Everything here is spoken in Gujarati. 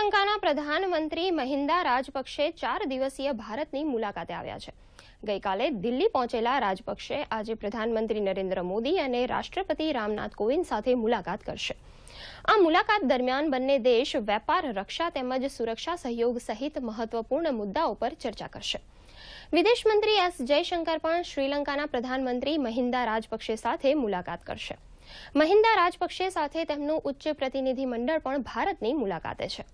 શ્રીલંકાના પ્રધાનમંત્રી મહિન્દા રાજપક્ષે ચાર દિવસીય ભારતની મુલાકાતે આવ્યા છે ગઈકાલે દિલ્હી પહોંચેલા રાજપક્ષે આજે પ્રધાનમંત્રી નરેન્દ્ર મોદી અને રાષ્ટ્રપતિ રામનાથ કોવિંદ સાથે મુલાકાત કરશે આ મુલાકાત દરમિયાન બંને દેશ વેપાર રક્ષા તેમજ સુરક્ષા સહયોગ સહિત મહત્વપૂર્ણ મુદ્દાઓ પર ચર્ચા કરશે વિદેશ મંત્રી એસ જયશંકર પણ શ્રીલંકાના પ્રધાનમંત્રી મહિન્દા રાજપક્ષે સાથે મુલાકાત કરશે મહિન્દા રાજપક્ષે સાથે તેમનું ઉચ્ચ પ્રતિનિધિ મંડળ પણ ભારતની મુલાકાતે છે